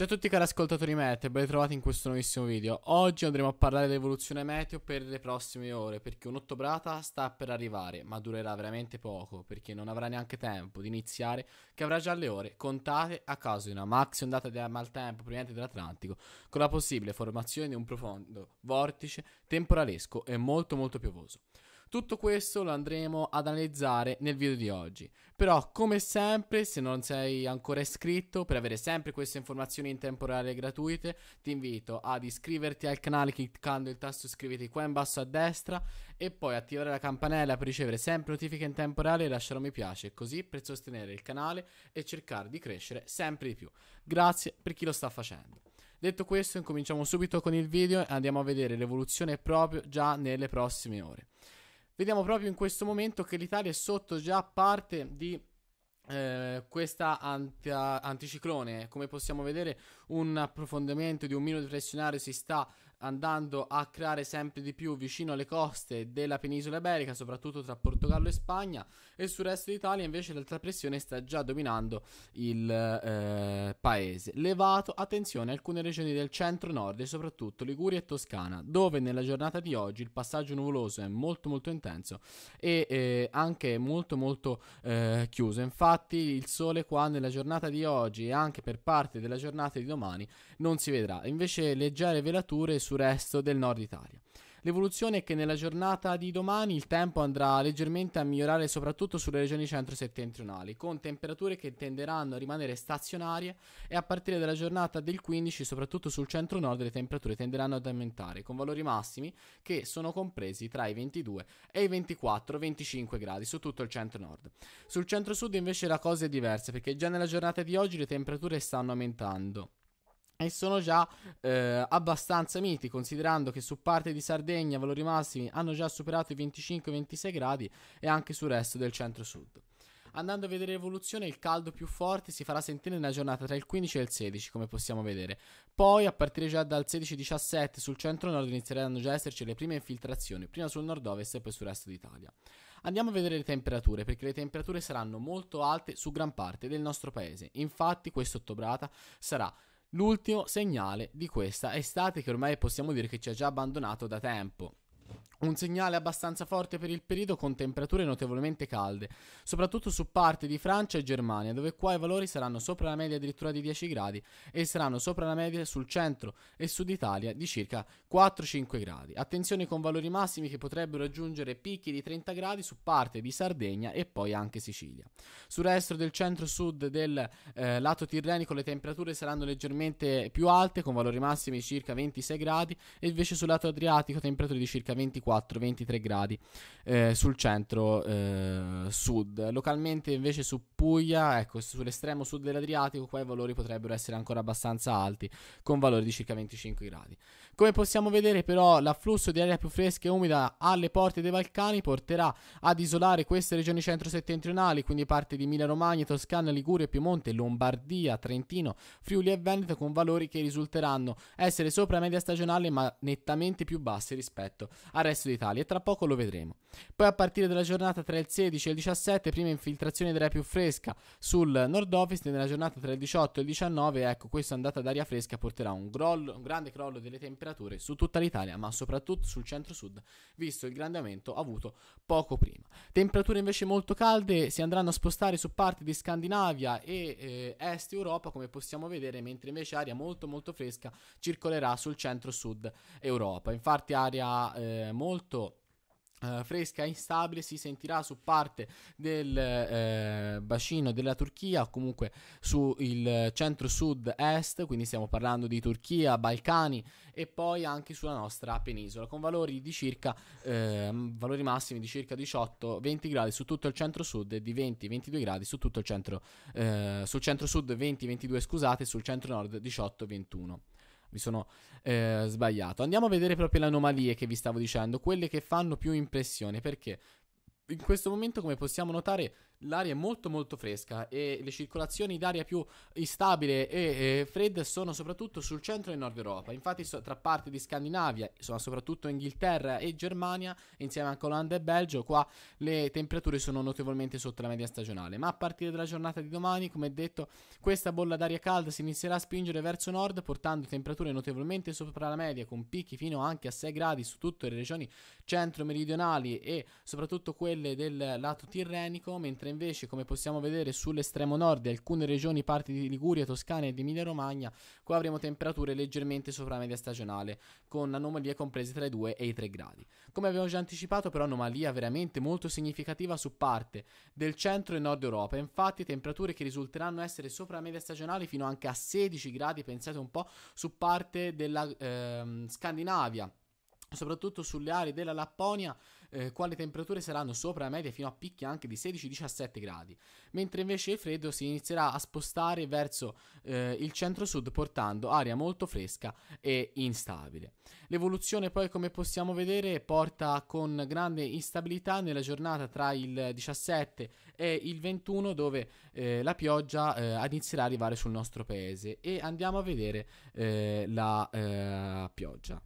Ciao a tutti cari ascoltatori Meteo, ben trovati in questo nuovissimo video. Oggi andremo a parlare dell'evoluzione meteo per le prossime ore, perché un'ottobrata sta per arrivare, ma durerà veramente poco, perché non avrà neanche tempo di iniziare, che avrà già le ore contate a causa di una maxi ondata di maltempo proveniente dall'Atlantico, con la possibile formazione di un profondo vortice temporalesco e molto molto piovoso. Tutto questo lo andremo ad analizzare nel video di oggi. Però come sempre, se non sei ancora iscritto, per avere sempre queste informazioni in tempo reale gratuite, ti invito ad iscriverti al canale cliccando il tasto iscriviti qua in basso a destra e poi attivare la campanella per ricevere sempre notifiche in tempo reale e lasciare un mi piace, così per sostenere il canale e cercare di crescere sempre di più. Grazie per chi lo sta facendo. Detto questo, incominciamo subito con il video e andiamo a vedere l'evoluzione proprio già nelle prossime ore. Vediamo proprio in questo momento che l'Italia è sotto già parte di eh, questa anti- anticiclone. Come possiamo vedere, un approfondimento di un minuto pressionario si sta andando a creare sempre di più vicino alle coste della penisola iberica, soprattutto tra Portogallo e Spagna, e sul resto d'Italia invece l'alta pressione sta già dominando il eh, paese. Levato attenzione alcune regioni del centro-nord e soprattutto Liguria e Toscana, dove nella giornata di oggi il passaggio nuvoloso è molto molto intenso e eh, anche molto molto eh, chiuso. Infatti il sole qua nella giornata di oggi e anche per parte della giornata di domani non si vedrà. Invece leggere velature su sul resto del nord Italia. L'evoluzione è che nella giornata di domani il tempo andrà leggermente a migliorare soprattutto sulle regioni centro-settentrionali, con temperature che tenderanno a rimanere stazionarie e a partire dalla giornata del 15, soprattutto sul centro-nord, le temperature tenderanno ad aumentare, con valori massimi che sono compresi tra i 22 e i 24-25 gradi su tutto il centro-nord. Sul centro-sud invece la cosa è diversa, perché già nella giornata di oggi le temperature stanno aumentando e sono già eh, abbastanza miti, considerando che su parte di Sardegna valori massimi hanno già superato i 25-26 gradi e anche sul resto del centro-sud. Andando a vedere l'evoluzione, il caldo più forte si farà sentire nella giornata tra il 15 e il 16, come possiamo vedere. Poi, a partire già dal 16-17, sul centro-nord inizieranno già a esserci le prime infiltrazioni, prima sul nord-ovest e poi sul resto d'Italia. Andiamo a vedere le temperature, perché le temperature saranno molto alte su gran parte del nostro paese. Infatti, questo ottobrata sarà L'ultimo segnale di questa estate che ormai possiamo dire che ci ha già abbandonato da tempo. Un segnale abbastanza forte per il periodo con temperature notevolmente calde, soprattutto su parte di Francia e Germania, dove qua i valori saranno sopra la media addirittura di 10 gradi e saranno sopra la media sul centro e sud Italia di circa 4-5 gradi. Attenzione con valori massimi che potrebbero raggiungere picchi di 30 gradi su parte di Sardegna e poi anche Sicilia. Sul resto del centro-sud del eh, lato tirrenico le temperature saranno leggermente più alte, con valori massimi circa 26 gradi, e invece sul lato adriatico temperature di circa 24 24-23 gradi eh, sul centro eh, sud. Localmente invece su Puglia, ecco, sull'estremo sud dell'Adriatico, qua i valori potrebbero essere ancora abbastanza alti, con valori di circa 25 gradi. Come possiamo vedere però l'afflusso di aria più fresca e umida alle porte dei Balcani porterà ad isolare queste regioni centro-settentrionali, quindi parte di Emilia Romagna, Toscana, Liguria, Piemonte, Lombardia, Trentino, Friuli e Veneto con valori che risulteranno essere sopra media stagionale ma nettamente più bassi rispetto al resto resto d'Italia e tra poco lo vedremo. Poi a partire dalla giornata tra il 16 e il 17, prima infiltrazione dell'aria più fresca sul nord-ovest, nella giornata tra il 18 e il 19, ecco, questa andata d'aria fresca porterà un, grollo, un grande crollo delle temperature su tutta l'Italia, ma soprattutto sul centro-sud, visto il grande aumento avuto poco prima. Temperature invece molto calde si andranno a spostare su parti di Scandinavia e eh, est Europa, come possiamo vedere, mentre invece aria molto molto fresca circolerà sul centro-sud Europa. Infatti aria eh, molto molto Uh, fresca e instabile si sentirà su parte del eh, bacino della Turchia o comunque sul centro sud est quindi stiamo parlando di Turchia, Balcani e poi anche sulla nostra penisola con valori di circa eh, valori massimi di circa 18-20 gradi su tutto il centro sud e di 20-22 gradi su tutto il centro eh, sul centro sud 20-22 scusate sul centro nord 18-21 mi sono eh, sbagliato. Andiamo a vedere proprio le anomalie che vi stavo dicendo, quelle che fanno più impressione, perché in questo momento, come possiamo notare, l'aria è molto molto fresca e le circolazioni d'aria più instabile e, e fredde sono soprattutto sul centro e nord Europa. Infatti so, tra parte di Scandinavia, soprattutto Inghilterra e Germania, insieme anche Olanda e Belgio, qua le temperature sono notevolmente sotto la media stagionale. Ma a partire dalla giornata di domani, come detto, questa bolla d'aria calda si inizierà a spingere verso nord, portando temperature notevolmente sopra la media, con picchi fino anche a 6 gradi su tutte le regioni centro-meridionali e soprattutto quelle del lato tirrenico, mentre invece, come possiamo vedere sull'estremo nord e alcune regioni, parti di Liguria, Toscana ed Emilia-Romagna, qua avremo temperature leggermente sopra la media stagionale, con anomalie comprese tra i 2 e i 3 gradi. Come abbiamo già anticipato, però, anomalia veramente molto significativa su parte del centro e nord Europa, infatti temperature che risulteranno essere sopra la media stagionale fino anche a 16 gradi, pensate un po', su parte della eh, Scandinavia, soprattutto sulle aree della Lapponia eh, quali temperature saranno sopra la media fino a picchi anche di 16-17 gradi, mentre invece il freddo si inizierà a spostare verso eh, il centro-sud portando aria molto fresca e instabile. L'evoluzione poi come possiamo vedere porta con grande instabilità nella giornata tra il 17 e il 21 dove eh, la pioggia eh, inizierà ad arrivare sul nostro paese e andiamo a vedere eh, la eh, pioggia.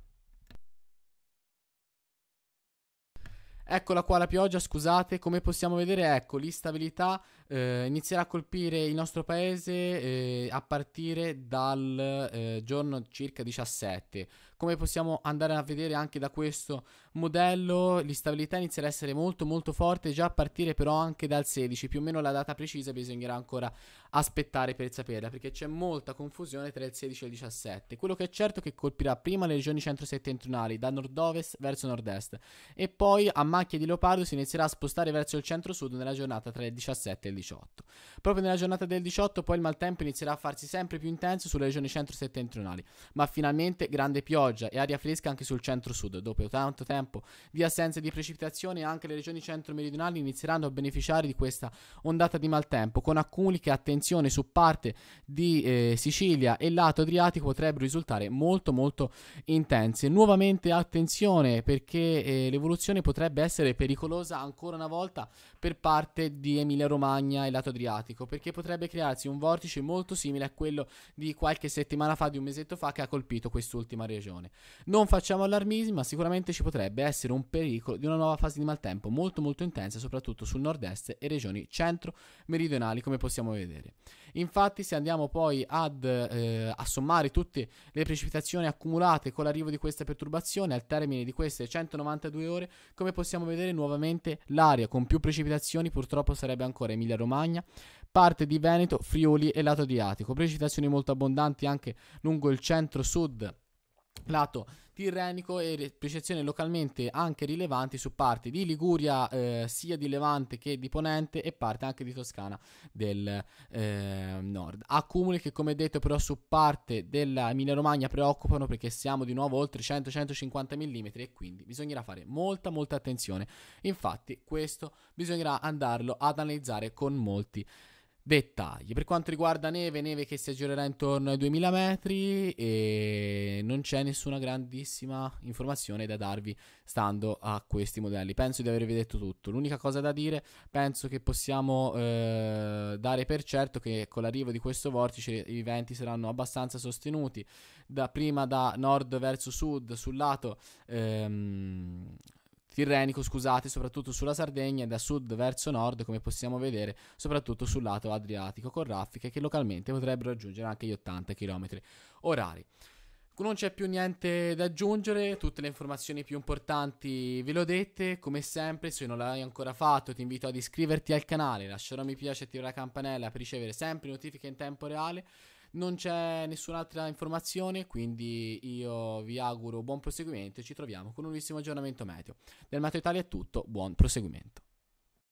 Eccola qua la pioggia, scusate, come possiamo vedere, ecco l'instabilità eh, inizierà a colpire il nostro paese eh, a partire dal eh, giorno circa 17. Come possiamo andare a vedere anche da questo modello, l'instabilità inizierà a essere molto molto forte già a partire però anche dal 16, più o meno la data precisa bisognerà ancora aspettare per saperla perché c'è molta confusione tra il 16 e il 17. Quello che è certo è che colpirà prima le regioni centro-settentrionali da nord-ovest verso nord-est e poi a macchie di leopardo si inizierà a spostare verso il centro-sud nella giornata tra il 17 e il 18. 18. Proprio nella giornata del 18 poi il maltempo inizierà a farsi sempre più intenso sulle regioni centro-settentrionali, ma finalmente grande pioggia e aria fresca anche sul centro-sud. Dopo tanto tempo di assenza di precipitazioni anche le regioni centro-meridionali inizieranno a beneficiare di questa ondata di maltempo, con accumuli che attenzione su parte di eh, Sicilia e lato adriatico potrebbero risultare molto molto intense. Nuovamente attenzione perché eh, l'evoluzione potrebbe essere pericolosa ancora una volta per parte di Emilia Romagna Spagna e lato adriatico, perché potrebbe crearsi un vortice molto simile a quello di qualche settimana fa, di un mesetto fa, che ha colpito quest'ultima regione. Non facciamo allarmismi, ma sicuramente ci potrebbe essere un pericolo di una nuova fase di maltempo molto molto intensa, soprattutto sul nord-est e regioni centro-meridionali, come possiamo vedere. Infatti, se andiamo poi ad eh, a sommare tutte le precipitazioni accumulate con l'arrivo di questa perturbazione, al termine di queste 192 ore, come possiamo vedere nuovamente l'area con più precipitazioni purtroppo sarebbe ancora Emilia-Romagna, parte di Veneto, Friuli e lato Adriatico. Precipitazioni molto abbondanti anche lungo il centro-sud lato tirrenico e preciazioni localmente anche rilevanti su parti di Liguria eh, sia di Levante che di Ponente e parte anche di Toscana del eh, nord. Accumuli che come detto però su parte della Emilia Romagna preoccupano perché siamo di nuovo oltre 100-150 mm e quindi bisognerà fare molta molta attenzione. Infatti questo bisognerà andarlo ad analizzare con molti dettagli. Per quanto riguarda neve, neve che si aggirerà intorno ai 2000 metri e non c'è nessuna grandissima informazione da darvi stando a questi modelli. Penso di avervi detto tutto. L'unica cosa da dire, penso che possiamo eh, dare per certo che con l'arrivo di questo vortice i venti saranno abbastanza sostenuti, da prima da nord verso sud sul lato ehm, tirrenico, scusate, soprattutto sulla Sardegna e da sud verso nord, come possiamo vedere, soprattutto sul lato adriatico, con raffiche che localmente potrebbero raggiungere anche gli 80 km orari. Non c'è più niente da aggiungere, tutte le informazioni più importanti ve le ho dette, come sempre se non l'hai ancora fatto ti invito ad iscriverti al canale, lasciare un mi piace e attivare la campanella per ricevere sempre notifiche in tempo reale non c'è nessun'altra informazione, quindi io vi auguro buon proseguimento e ci troviamo con un nuovissimo aggiornamento meteo. Del Meteo Italia è tutto, buon proseguimento.